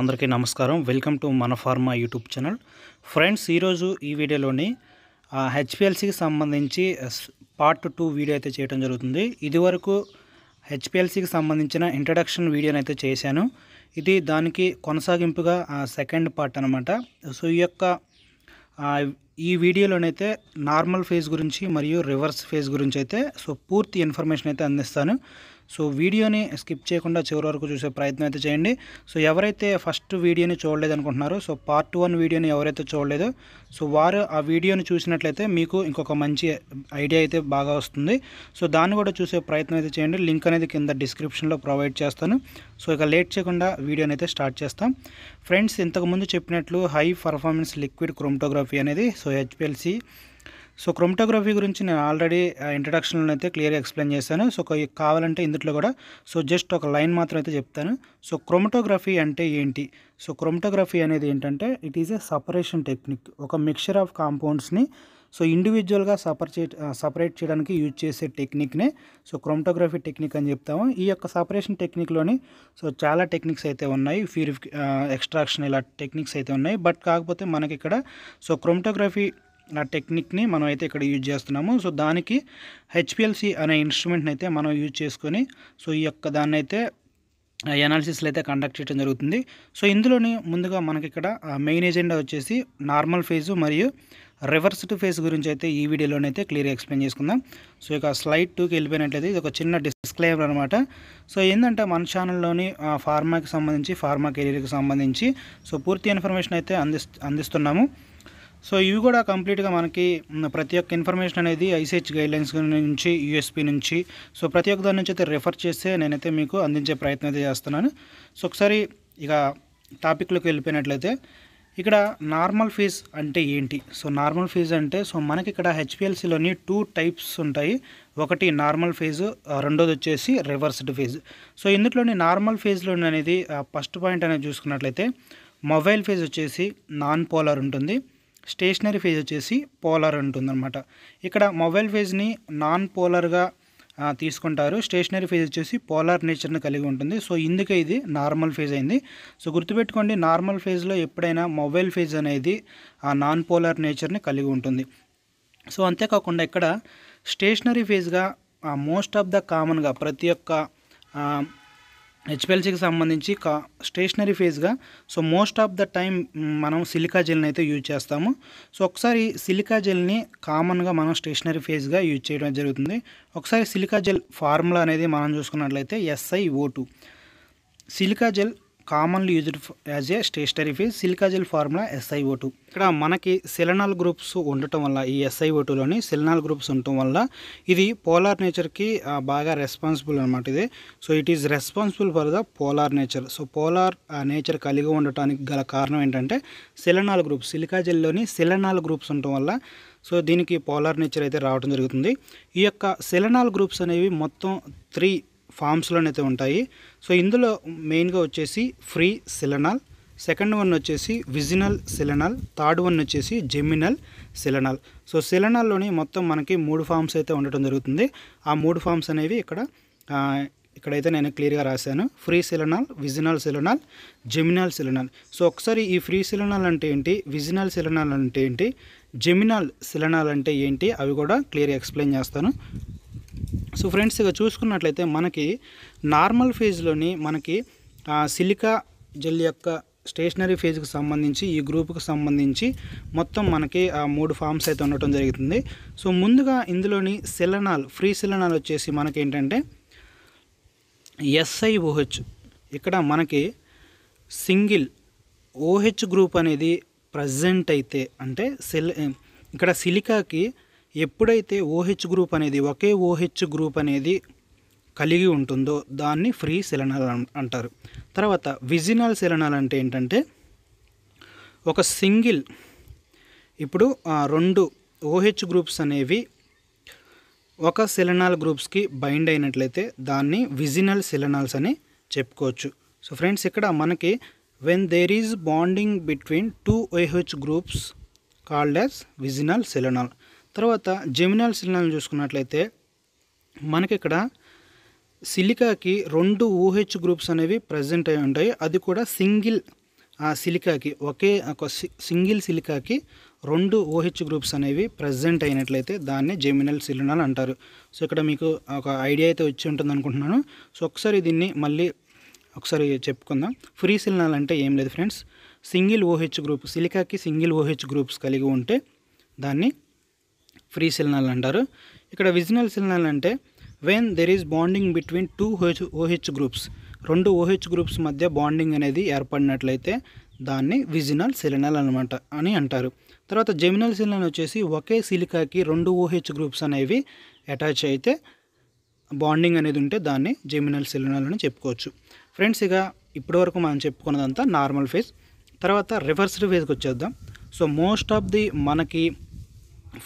అందరికీ నమస్కారం welcome to మన ఫార్మా యూట్యూబ్ ఛానల్ ఫ్రెండ్స్ ఈరోజు ఈ వీడియోలోని హెచ్పిఎల్సికి సంబంధించి పార్ట్ టూ వీడియో అయితే చేయడం జరుగుతుంది ఇదివరకు హెచ్పిఎల్సికి సంబంధించిన ఇంట్రడక్షన్ వీడియోని అయితే చేశాను ఇది దానికి కొనసాగింపుగా సెకండ్ పార్ట్ అనమాట సో ఈ యొక్క ఈ వీడియోలోనైతే నార్మల్ ఫేజ్ గురించి మరియు రివర్స్ ఫేజ్ గురించి అయితే సో పూర్తి ఇన్ఫర్మేషన్ అయితే అందిస్తాను సో వీడియోని స్కిప్ చేయకుండా చివరి వరకు చూసే ప్రయత్నం అయితే చేయండి సో ఎవరైతే ఫస్ట్ వీడియోని చూడలేదు అనుకుంటున్నారో సో పార్ట్ వన్ వీడియోని ఎవరైతే చూడలేదు సో వారు ఆ వీడియోని చూసినట్లయితే మీకు ఇంకొక మంచి ఐడియా అయితే బాగా వస్తుంది సో దాన్ని కూడా చూసే ప్రయత్నం అయితే చేయండి లింక్ అనేది కింద డిస్క్రిప్షన్లో ప్రొవైడ్ చేస్తాను సో ఇక లేట్ చేయకుండా వీడియోని అయితే స్టార్ట్ చేస్తాం ఫ్రెండ్స్ ఇంతకుముందు చెప్పినట్లు హై పర్ఫార్మెన్స్ లిక్విడ్ క్రోమటోగ్రఫీ అనేది సో హెచ్పిఎల్సి సో క్రోమటోగ్రఫీ గురించి నేను ఆల్రెడీ ఇంట్రడక్షన్లో అయితే క్లియర్గా ఎక్స్ప్లెయిన్ చేశాను సో కావాలంటే ఇందులో కూడా సో జస్ట్ ఒక లైన్ మాత్రం అయితే చెప్తాను సో క్రోమటోగ్రఫీ అంటే ఏంటి సో క్రోమటోగ్రఫీ అనేది ఏంటంటే it is a separation technique ఒక మిక్చర్ ఆఫ్ కాంపౌండ్స్ని సో ఇండివిజువల్గా సపర్ చే సపరేట్ చేయడానికి యూజ్ చేసే టెక్నిక్నే సో క్రోమటోగ్రఫీ టెక్నిక్ అని చెప్తాము ఈ యొక్క సపరేషన్ టెక్నిక్లోని సో చాలా టెక్నిక్స్ అయితే ఉన్నాయి ప్యూరిఫి ఎక్స్ట్రాక్షన్ ఇలా టెక్నిక్స్ అయితే ఉన్నాయి బట్ కాకపోతే మనకి ఇక్కడ సో క్రోమటోగ్రఫీ ఆ టెక్నిక్ని మనం అయితే ఇక్కడ యూజ్ చేస్తున్నాము సో దానికి హెచ్పిఎల్సి అనే ఇన్స్ట్రుమెంట్ని అయితే మనం యూజ్ చేసుకొని సో ఈ యొక్క దాన్ని అయితే ఎనాలిసిస్లు అయితే కండక్ట్ చేయడం జరుగుతుంది సో ఇందులోని ముందుగా మనకి ఇక్కడ మెయిన్ ఎజెండా వచ్చేసి నార్మల్ ఫేజు మరియు రివర్స్డ్ ఫేస్ గురించి అయితే ఈ వీడియోలోనైతే క్లియర్గా ఎక్స్ప్లెయిన్ చేసుకుందాం సో ఇక స్లైడ్ టూకి వెళ్ళిపోయినట్లయితే ఇది ఒక చిన్న డిస్క్లైమర్ అనమాట సో ఏంటంటే మన ఛానల్లోని ఫార్మాకి సంబంధించి ఫార్మా కెరీర్కి సంబంధించి సో పూర్తి ఇన్ఫర్మేషన్ అయితే అందిస్తున్నాము సో ఇవి కూడా కంప్లీట్గా మనకి ప్రతి ఒక్క ఇన్ఫర్మేషన్ అనేది ఐసీహెచ్ గైడ్లైన్స్ నుంచి యూఎస్పీ నుంచి సో ప్రతి ఒక్క దాని నుంచి అయితే రెఫర్ చేస్తే నేనైతే మీకు అందించే ప్రయత్నం అయితే చేస్తున్నాను సో ఒకసారి ఇక టాపిక్లోకి వెళ్ళిపోయినట్లయితే ఇక్కడ నార్మల్ ఫీజ్ అంటే ఏంటి సో నార్మల్ ఫీజ్ అంటే సో మనకి ఇక్కడ హెచ్పిఎల్సిలోని టూ టైప్స్ ఉంటాయి ఒకటి నార్మల్ ఫీజు రెండోది వచ్చేసి రివర్స్డ్ ఫీజు సో ఇందులోని నార్మల్ ఫీజులో అనేది ఫస్ట్ పాయింట్ అనేది చూసుకున్నట్లయితే మొబైల్ ఫీజు వచ్చేసి నాన్ పోలర్ ఉంటుంది స్టేషనరీ ఫేజ్ వచ్చేసి పోలార్ ఉంటుందన్నమాట ఇక్కడ మొబైల్ ఫేజ్ని నాన్ పోలార్గా తీసుకుంటారు స్టేషనరీ ఫేజ్ వచ్చేసి పోలార్ నేచర్ని కలిగి ఉంటుంది సో ఇందుకే ఇది నార్మల్ ఫేజ్ అయింది సో గుర్తుపెట్టుకోండి నార్మల్ ఫేజ్లో ఎప్పుడైనా మొబైల్ ఫేజ్ అనేది ఆ నాన్ పోలార్ నేచర్ని కలిగి ఉంటుంది సో అంతేకాకుండా ఇక్కడ స్టేషనరీ ఫేజ్గా మోస్ట్ ఆఫ్ ద కామన్గా ప్రతి ఒక్క హెచ్పిఎల్సీకి సంబంధించి కా స్టేషనరీ ఫేజ్గా so most of the time మనం సిలికా జెల్ని అయితే యూజ్ చేస్తాము సో ఒకసారి సిలికా జెల్ని కామన్గా మనం స్టేషనరీ ఫేజ్గా యూజ్ చేయడం జరుగుతుంది ఒకసారి సిలికా జెల్ ఫార్ములా అనేది మనం చూసుకున్నట్లయితే O two silica gel commonly used as a stationary phase silica gel formula SIO two ఇక్కడ మనకి సెలనాల్ గ్రూప్స్ ఉండటం వల్ల ఈ ఎస్ఐఓ టూలోని సెలనాల్ గ్రూప్స్ ఉండటం వల్ల ఇది పోలార్ నేచర్కి బాగా రెస్పాన్సిబుల్ అనమాట ఇది so it is responsible for the polar nature so polar nature కలిగి ఉండటానికి గల కారణం ఏంటంటే సెలనాల్ గ్రూప్స్ సిలికాజెల్లోని సెలనాల్ గ్రూప్స్ ఉండటం వల్ల సో దీనికి పోలార్ నేచర్ అయితే రావడం జరుగుతుంది ఈ యొక్క సెలనాల్ గ్రూప్స్ అనేవి మొత్తం త్రీ ఫామ్స్లోనైతే ఉంటాయి సో ఇందులో మెయిన్గా వచ్చేసి ఫ్రీ సిలనాల్ సెకండ్ వన్ వచ్చేసి విజినల్ సిలనాల్ థర్డ్ వన్ వచ్చేసి జెమినల్ సిలనాల్ సో సిలనాల్లోని మొత్తం మనకి మూడు ఫామ్స్ అయితే ఉండటం జరుగుతుంది ఆ మూడు ఫామ్స్ అనేవి ఇక్కడ ఇక్కడైతే నేను క్లియర్గా రాశాను ఫ్రీ సిలనాల్ విజినల్ సిలనాల్ జెమినాల్ సిలనాల్ సో ఒకసారి ఈ ఫ్రీ సిలనాల్ అంటే ఏంటి విజినల్ సిలనాల్ అంటే ఏంటి జెమినాల్ సిలనాల్ అంటే ఏంటి అవి కూడా క్లియర్గా ఎక్స్ప్లెయిన్ చేస్తాను సో ఫ్రెండ్స్ ఇక చూసుకున్నట్లయితే మనకి నార్మల్ ఫేజ్లోని మనకి సిలికా జెల్ యొక్క స్టేషనరీ ఫేజ్కి సంబంధించి ఈ గ్రూప్కి సంబంధించి మొత్తం మనకి మూడు ఫామ్స్ అయితే ఉండటం జరుగుతుంది సో ముందుగా ఇందులోని సిలనాల్ ఫ్రీ సిలనాల్ వచ్చేసి మనకి ఏంటంటే ఎస్ఐఓహెచ్ ఇక్కడ మనకి సింగిల్ ఓహెచ్ గ్రూప్ అనేది ప్రజెంట్ అయితే అంటే సెల్ ఇక్కడ సిలికాకి ఎప్పుడైతే ఓహెచ్ గ్రూప్ అనేది ఒకే ఓహెచ్ గ్రూప్ అనేది కలిగి ఉంటుందో దాన్ని ఫ్రీ శిలనాలు అంటారు తర్వాత విజినల్ శిలనాలు అంటే ఏంటంటే ఒక సింగిల్ ఇప్పుడు రెండు ఓహెచ్ గ్రూప్స్ అనేవి ఒక సెలనాల్ గ్రూప్స్కి బైండ్ అయినట్లయితే దాన్ని విజినల్ సెలనాల్స్ అని చెప్పుకోవచ్చు సో ఫ్రెండ్స్ ఇక్కడ మనకి when there is bonding between two OH groups called as vicinal silanol తర్వాత జెమినాల్ శిలాలను చూసుకున్నట్లయితే మనకి ఇక్కడ సిలికాకి రెండు ఊహెచ్ గ్రూప్స్ అనేవి ప్రజెంట్ అయి ఉంటాయి అది కూడా సింగిల్ ఆ సిలికాకి ఒకే ఒక సింగిల్ సిలికాకి రెండు ఓహెచ్ గ్రూప్స్ అనేవి ప్రజెంట్ అయినట్లయితే దాన్ని జెమినల్ సిలినాల్ అంటారు సో ఇక్కడ మీకు ఒక ఐడియా అయితే వచ్చి ఉంటుంది అనుకుంటున్నాను సో ఒకసారి దీన్ని మళ్ళీ ఒకసారి చెప్పుకుందాం ఫ్రీ సిలినాల్ అంటే ఏం లేదు ఫ్రెండ్స్ సింగిల్ ఓహెచ్ గ్రూప్ సిలికాకి సింగిల్ ఓహెచ్ గ్రూప్స్ కలిగి ఉంటే దాన్ని ఫ్రీ సిలినాల్ అంటారు ఇక్కడ విజినల్ సిలినాల్ అంటే when there is bonding between two OH OH groups రెండు ఓహెచ్ గ్రూప్స్ మధ్య బాండింగ్ అనేది ఏర్పడినట్లయితే దాన్ని విజినల్ సిలినల్ అనమాట అని అంటారు తర్వాత జెమినల్ సిలినల్ వచ్చేసి ఒకే సిలికాకి రెండు ఓహెచ్ గ్రూప్స్ అనేవి అటాచ్ అయితే బాండింగ్ అనేది ఉంటే దాన్ని జెమినల్ సిలినల్ అని చెప్పుకోవచ్చు ఫ్రెండ్స్ ఇక ఇప్పటివరకు మనం చెప్పుకున్నదంతా నార్మల్ ఫేజ్ తర్వాత రివర్స్డ్ ఫేజ్కి వచ్చేద్దాం సో మోస్ట్ ఆఫ్ ది మనకి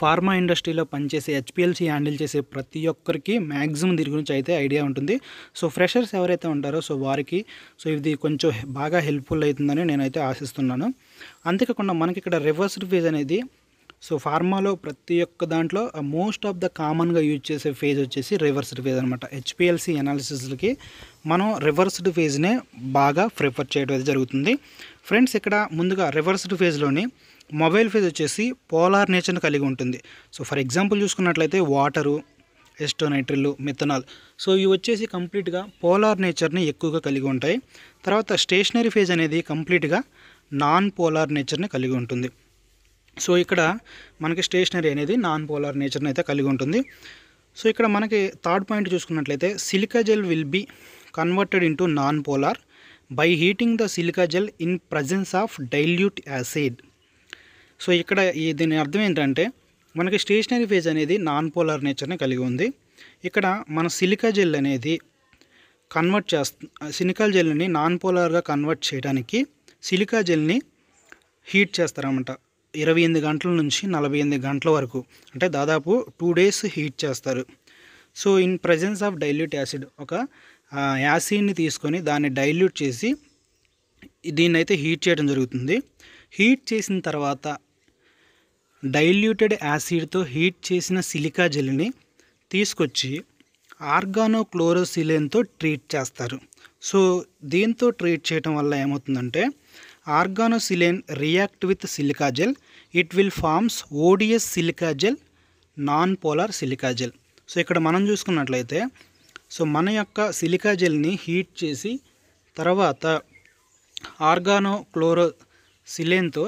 ఫార్మా ఇండస్ట్రీలో పనిచేసే హెచ్పిఎల్సి హ్యాండిల్ చేసే ప్రతి ఒక్కరికి మ్యాక్సిమం దీని గురించి అయితే ఐడియా ఉంటుంది సో ఫ్రెషర్స్ ఎవరైతే ఉంటారో సో వారికి సో ఇది కొంచెం బాగా హెల్ప్ఫుల్ అవుతుందని నేనైతే ఆశిస్తున్నాను అంతేకాకుండా మనకి ఇక్కడ రివర్స్ ఫేజ్ అనేది సో ఫార్మాలో ప్రతి ఒక్క దాంట్లో మోస్ట్ ఆఫ్ ద కామన్గా యూజ్ చేసే ఫేజ్ వచ్చేసి రివర్స్డ్ ఫేజ్ అనమాట హెచ్పిఎల్సి అనాలిసిస్కి మనం రివర్స్డ్ ఫేజ్నే బాగా ప్రిఫర్ చేయడం అయితే జరుగుతుంది ఫ్రెండ్స్ ఇక్కడ ముందుగా రివర్స్డ్ ఫేజ్లోని మొబైల్ ఫేజ్ వచ్చేసి పోలార్ నేచర్ని కలిగి ఉంటుంది సో ఫర్ ఎగ్జాంపుల్ చూసుకున్నట్లయితే వాటరు ఎస్టోనైట్రిల్లు మిథనాల్ సో ఇవి వచ్చేసి కంప్లీట్గా పోలార్ నేచర్ని ఎక్కువగా కలిగి ఉంటాయి తర్వాత స్టేషనరీ ఫేజ్ అనేది కంప్లీట్గా నాన్ పోలార్ నేచర్ని కలిగి ఉంటుంది సో ఇక్కడ మనకి స్టేషనరీ అనేది నాన్ పోలార్ నేచర్ని అయితే కలిగి ఉంటుంది సో ఇక్కడ మనకి థర్డ్ పాయింట్ చూసుకున్నట్లయితే silica gel will be converted into non polar by heating the silica gel in presence of dilute acid so ఇక్కడ ఈ దీని అర్థం ఏంటంటే మనకి స్టేషనరీ ఫేజ్ అనేది నాన్ పోలార్ నేచర్ని కలిగి ఉంది ఇక్కడ మన సిలికా జెల్ అనేది కన్వర్ట్ చేస్త సిలికా జెల్ని నాన్ పోలార్గా కన్వర్ట్ చేయడానికి సిలికా జెల్ని హీట్ చేస్తారన్నమాట ఇరవై ఎనిమిది గంటల నుంచి నలభై ఎనిమిది గంటల వరకు అంటే దాదాపు టూ డేస్ హీట్ చేస్తారు so in presence of dilute acid ఒక యాసిడ్ని తీసుకొని దాన్ని డైల్యూట్ చేసి దీన్ని అయితే హీట్ చేయడం జరుగుతుంది హీట్ చేసిన తర్వాత డైల్యూటెడ్ యాసిడ్తో హీట్ చేసిన సిలికా జెల్ని తీసుకొచ్చి ఆర్గానోక్లోరోసిలేన్తో ట్రీట్ చేస్తారు సో దీంతో ట్రీట్ చేయటం వల్ల ఏమవుతుందంటే organosilane react with silica gel it will forms ODS silica gel non polar silica gel so ఇక్కడ మనం చూసుకున్నట్లయితే సో మన యొక్క సిలికా జెల్ని హీట్ చేసి తర్వాత ఆర్గానో క్లోరో సిలేన్తో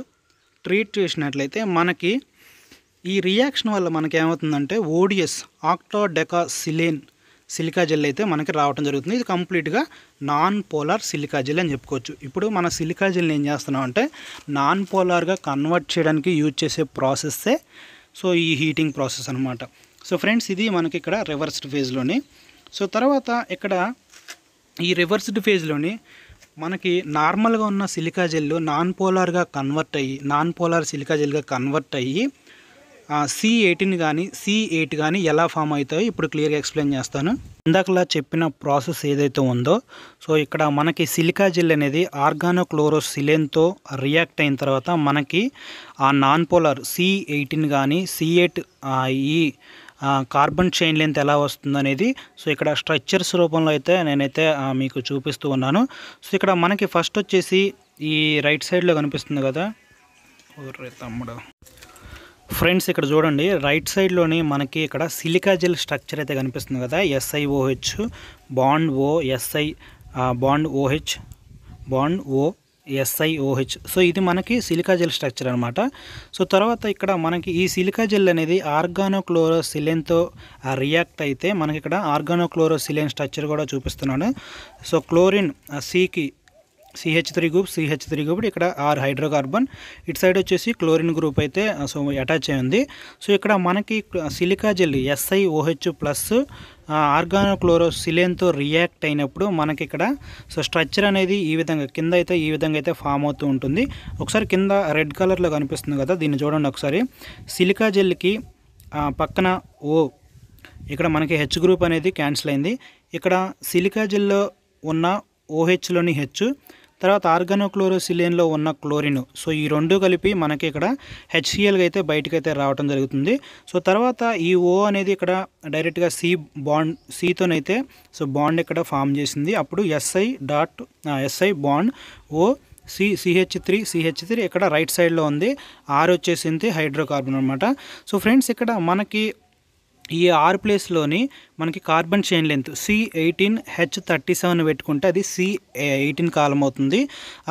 ట్రీట్ చేసినట్లయితే మనకి ఈ రియాక్షన్ వల్ల మనకి ఏమవుతుందంటే ODS octadeca silane silica gel అయితే మనకి రావడం జరుగుతుంది ఇది కంప్లీట్గా నాన్ పోలార్ సిలికా జెల్ అని చెప్పుకోవచ్చు ఇప్పుడు మన సిలికా జెల్ని ఏం చేస్తున్నాం అంటే నాన్ పోలార్గా కన్వర్ట్ చేయడానికి యూజ్ చేసే ప్రాసెస్సే సో ఈ హీటింగ్ ప్రాసెస్ అనమాట సో ఫ్రెండ్స్ ఇది మనకి ఇక్కడ రివర్స్డ్ ఫేజ్లోని సో తర్వాత ఇక్కడ ఈ రివర్స్డ్ ఫేజ్లోని మనకి నార్మల్గా ఉన్న సిలికా జెల్లు నాన్ పోలార్గా కన్వర్ట్ అయ్యి నాన్ పోలార్ సిలికా జెల్గా కన్వర్ట్ అయ్యి సి ఎయిటీన్ కానీ సి ఎయిట్ కానీ ఎలా ఫామ్ అవుతాయో ఇప్పుడు క్లియర్గా ఎక్స్ప్లెయిన్ చేస్తాను ఇందాకలా చెప్పిన ప్రాసెస్ ఏదైతే ఉందో సో ఇక్కడ మనకి సిలికా జెల్ అనేది ఆర్గానోక్లోరోసిలేన్తో రియాక్ట్ అయిన తర్వాత మనకి ఆ నాన్ పోలార్ సి ఎయిటీన్ కానీ సి ఎయిట్ ఈ కార్బన్ చైన్ లెంత్ ఎలా వస్తుంది అనేది సో ఇక్కడ స్ట్రక్చర్స్ రూపంలో అయితే నేనైతే మీకు చూపిస్తూ ఉన్నాను సో ఇక్కడ మనకి ఫస్ట్ వచ్చేసి ఈ రైట్ సైడ్లో కనిపిస్తుంది కదా తమ్ముడు ఫ్రెండ్స్ ఇక్కడ చూడండి రైట్ సైడ్లోని మనకి ఇక్కడ సిలికా జెల్ స్ట్రక్చర్ అయితే కనిపిస్తుంది కదా SiOH bond O Si bond OH bond O SiOH so ఇది మనకి సిలికా జెల్ స్ట్రక్చర్ అనమాట సో తర్వాత ఇక్కడ మనకి ఈ సిలికా జెల్ అనేది ఆర్గానోక్లోరోసిలెన్తో రియాక్ట్ అయితే మనకి ఇక్కడ ఆర్గానోక్లోరోసిలెన్ స్ట్రక్చర్ కూడా చూపిస్తున్నాడు సో క్లోరిన్ సికి uh, CH three group CH three group ఇక్కడ ఆర్ హైడ్రోకార్బన్ ఇటు సైడ్ వచ్చేసి క్లోరిన్ గ్రూప్ అయితే సో అటాచ్ ఉంది సో ఇక్కడ మనకి silica gel Si OH plus సిలేన్తో రియాక్ట్ అయినప్పుడు మనకి ఇక్కడ సో స్ట్రక్చర్ అనేది ఈ విధంగా కింద అయితే ఈ విధంగా అయితే ఫామ్ అవుతూ ఉంటుంది ఒకసారి కింద రెడ్ కలర్లో కనిపిస్తుంది కదా దీన్ని చూడండి ఒకసారి సిలికా జెల్కి పక్కన ఓ ఇక్కడ మనకి హెచ్ గ్రూప్ అనేది క్యాన్సిల్ అయింది ఇక్కడ సిలికా జెల్లో ఉన్న ఓహెచ్లోని హెచ్ తర్వాత ఆర్గానోక్లోరోసిలేన్లో ఉన్న క్లోరిన్ సో ఈ రెండు కలిపి మనకి ఇక్కడ హెచ్సిఎల్గా అయితే బయటకైతే రావడం జరుగుతుంది సో తర్వాత ఈ ఓ అనేది ఇక్కడ డైరెక్ట్గా సి బాండ్ సితోనైతే సో బాండ్ ఇక్కడ ఫామ్ చేసింది అప్పుడు Si dot Si bond O C CH three CH three ఇక్కడ రైట్ సైడ్లో ఉంది ఆర్ వచ్చేసింది హైడ్రోకార్బన్ అనమాట సో ఫ్రెండ్స్ ఇక్కడ మనకి ఈ ఆర్ ప్లేస్లోని మనకి carbon chain length C eighteen H thirty seven పెట్టుకుంటే అది సి ఎయిటీన్ కాలం అవుతుంది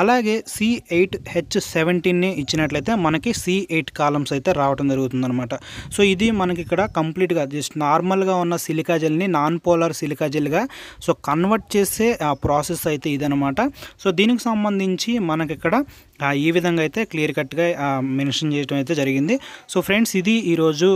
అలాగే సి ఎయిట్ హెచ్ సెవెంటీన్ని ఇచ్చినట్లయితే మనకి సి ఎయిట్ కాలమ్స్ అయితే రావడం జరుగుతుందనమాట సో ఇది మనకి ఇక్కడ కంప్లీట్గా జస్ట్ నార్మల్గా ఉన్న సిలికా జెల్ని నాన్ పోలార్ సిలికా జెల్గా సో కన్వర్ట్ చేసే ప్రాసెస్ అయితే ఇదనమాట సో దీనికి సంబంధించి మనకి ఇక్కడ ఈ విధంగా అయితే క్లియర్ కట్గా మెన్షన్ చేయడం అయితే జరిగింది సో ఫ్రెండ్స్ ఇది ఈరోజు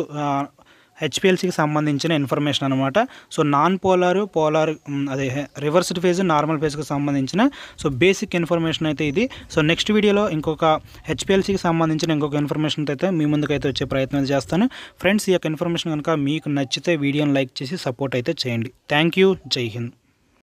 హెచ్పిఎల్సికి సంబంధించిన ఇన్ఫర్మేషన్ అనమాట సో నాన్ పోలార్ పోలార్ అదే రివర్స్డ్ ఫేజ్ నార్మల్ ఫేజ్కి సంబంధించిన సో బేసిక్ ఇన్ఫర్మేషన్ అయితే ఇది సో నెక్స్ట్ వీడియోలో ఇంకొక హెచ్పిఎల్సికి సంబంధించిన ఇంకొక ఇన్ఫర్మేషన్ అయితే మీ ముందుకైతే వచ్చే ప్రయత్నం చేస్తాను ఫ్రెండ్స్ ఈ యొక్క ఇన్ఫర్మేషన్ కనుక మీకు నచ్చితే వీడియోని లైక్ చేసి సపోర్ట్ అయితే చేయండి థ్యాంక్ యూ జై హింద్